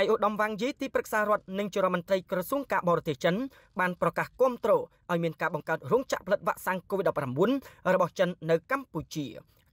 ឯឧត្តមវ៉ាងយីទីប្រឹក្សារដ្ឋនិងជារដ្ឋមន្ត្រីក្រសួងការបរទេសចិនបានប្រកាសគាំទ្រឲ្យមានការបង្កើតរោងចក្រផលិតវ៉ាក់សាំង COVID-19 របស់ចិននៅកម្ពុជា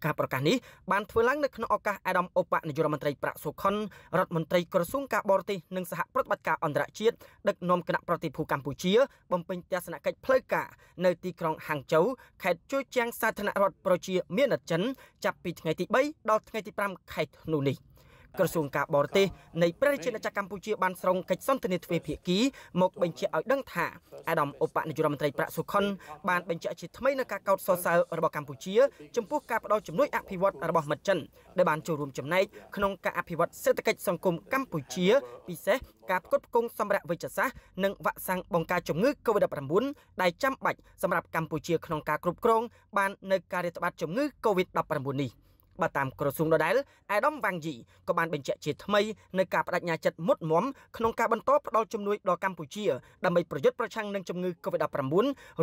ការប្រកាសនេះបានធ្វើឡើងនៅក្នុងឱកាសអាដាមអបនាយករដ្ឋមន្ត្រីប្រាក់សុខុនរដ្ឋមន្ត្រីក្រសួងការបរទេសនិងសហប្រតិបត្តិការអន្តរជាតិដឹកនាំគណៈប្រតិភូកម្ពុជា បំពេញទស្សនកិច្ចផ្លូវការនៅទីក្រុងហាងជូខេត្តជួជៀងសាធារណរដ្ឋប្រជាមានិតចិនចាប់ពីថ្ងៃទី3ដល់ថ្ងៃទី5ខែធ្នូនេះ។ក្រសួងការបរទេសនៃព្រះរាជាណាចក្រកម្ពុជាបានស្រង់កិច្ចសន្ទនាទ្វេភាគីមកបញ្ជាក់ឲ្យដឹងថាអាដាមឧបនាយករដ្ឋមន្ត្រីប្រាក់សុខុនបានបញ្ជាក់ជាថ្មីនៅការកោតសរសើររបស់កម្ពុជាចំពោះការផ្តល់ជំនួយអភិវឌ្ឍរបស់មិត្តចិនដែលបានចូលរួមចំណែកក្នុងការអភិវឌ្ឍសេដ្ឋកិច្ចសង្គមកម្ពុជាពិសេសការផ្គត់ផ្គង់សម្រាប់វិជ្ជសាស្ត្រនិងវ៉ាក់សាំងបង្ការជំងឺ Covid-19 ដែលចាំបាច់សម្រាប់កម្ពុជាក្នុងការគ្រប់គ្រងបាននៅការរាតត្បាតជំងឺ Covid-19 នេះ។បើតាមក្រសួងដដែលអេដាមវ៉ាងយីក៏បានបញ្ជាក់ជាថ្មីនៅការបដិញ្ញាចិត្តមុតមមក្នុងការបន្តផ្តល់ជំនួយដល់កម្ពុជាដើម្បីប្រយុទ្ធប្រឆាំងនឹងជំងឺ Covid-19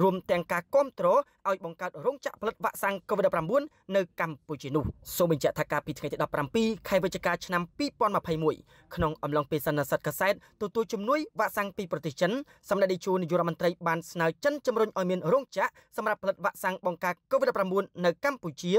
រួមទាំងការគ្រប់គ្រងឲ្យបង្កើតរោងចក្រផលិតវ៉ាក់សាំង Covid-19 នៅកម្ពុជានោះសូមបញ្ជាក់ថាកាលពីថ្ងៃទី17ខែវិច្ឆិកាឆ្នាំ2021ក្នុងអំឡុងពេលសន្និសីទកសែតទទួលជំនួយវ៉ាក់សាំងពីប្រទេសចិនសម្ដេចនាយករដ្ឋមន្ត្រីបានស្នើចិនជំរុញឲ្យមានរោងចក្រសម្រាប់ផលិតវ៉ាក់សាំងបង្ការ Covid-19 នៅកម្ពុជា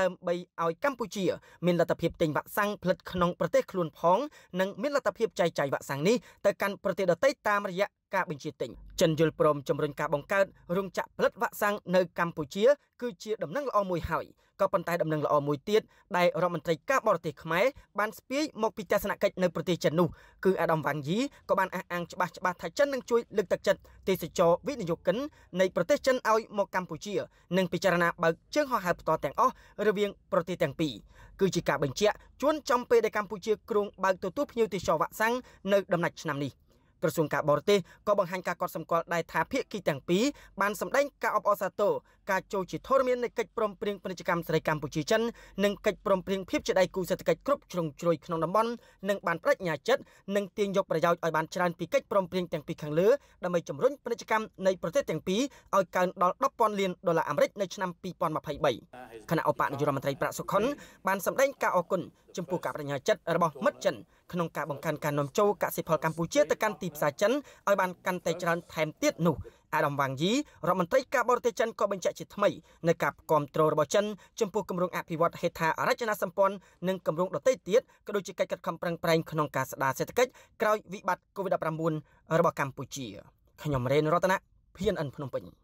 ដើម្បីឲ្យកម្ពុជាមានលទ្ធភាពទិញវ៉ាក់សាំងផលិតក្នុងប្រទេសខ្លួនផងនិងមានលទ្ធភាពចែកចាយវ៉ាក់សាំងនេះទៅកាន់ប្រទេសដទៃតាមរយៈការបញ្ជាទិញចិនយល់ព្រមជំរុញការបង្កើតរោងចក្រផលិតវ៉ាក់សាំងនៅកម្ពុជា គឺជា ដំណឹងល្អមួយហើយក៏ប៉ុន្តែដំណឹងល្អមួយទៀតដែលរដ្ឋមន្ត្រីការបរទេសខ្មែរបានស្ពាយមកពីទស្សនកិច្ចនៅប្រទេសចិននោះគឺអាដាមវ៉ាងយីក៏បានអះអាងច្បាស់ច្បាស់ថាចិននឹងជួយលើកទឹកចិត្តទេសចរវិនិយោគិននៃប្រទេសចិនឲ្យមកកម្ពុជានិងពិចារណាបើកជើងហោះហើរផ្ទាល់ទាំងអស់រវាងប្រទេសទាំងពីរគឺជាការបញ្ជាក់ជួនចំពេលដែលកម្ពុជាគ្រោងបើកទទួលភ្ញៀវទេសចរវ៉ាក់សាំងនៅដំណាច់ឆ្នាំនេះ។ក្រសួងការបរទេសក៏បង្ហាញការកត់សម្គាល់ដែរថាភាគីទាំងពីរបានសម្ដែងការអបអរសាទរការចូលជាធរមាននៃកិច្ចព្រមព្រៀងពាណិជ្ជកម្មស្រីកម្ពុជាចិននិងកិច្ចព្រមព្រៀងភាពជាដៃគូសេដ្ឋកិច្ចគ្រប់ជ្រុងជ្រោយក្នុងតំបន់និងបានបដិញ្ញាចិត្តនិងទាញយកប្រយោជន៍ឲ្យបានច្រើនពីកិច្ចព្រមព្រៀងទាំងពីរខាងលើដើម្បីជំរុញពាណិជ្ជកម្មនៃប្រទេសទាំងពីរឲ្យកើនដល់10,000លានដុល្លារអាមេរិកនៅឆ្នាំ2023គណៈឧបនាយករដ្ឋមន្ត្រីប្រាក់សុខុន បានសម្ដែងការអរគុណចំពោះការបដិញ្ញាចិត្តរបស់មិត្តចិនក្នុងការបង្កើនការនាំចូលកសិផលកម្ពុជាទៅកាន់ទីផ្សារចិនឲ្យបានកាន់តែច្រើនថែមទៀតនោះអាដាមវ៉ាងយីរដ្ឋមន្ត្រីការបរទេសចិនក៏បញ្ជាក់ជាថ្មីនៅការគ្រប់គ្រងរបស់ចិនចំពោះគម្រោងអភិវឌ្ឍហេដ្ឋារចនាសម្ព័ន្ធនិងគម្រោងដទៃទៀតក៏ដូចជាកិច្ចខិតខំប្រឹងប្រែងក្នុងការស្ដារសេដ្ឋកិច្ចក្រោយវិបត្តិ COVID-19 របស់កម្ពុជាខ្ញុំរេនរតនាភៀនអិនភ្នំពេញ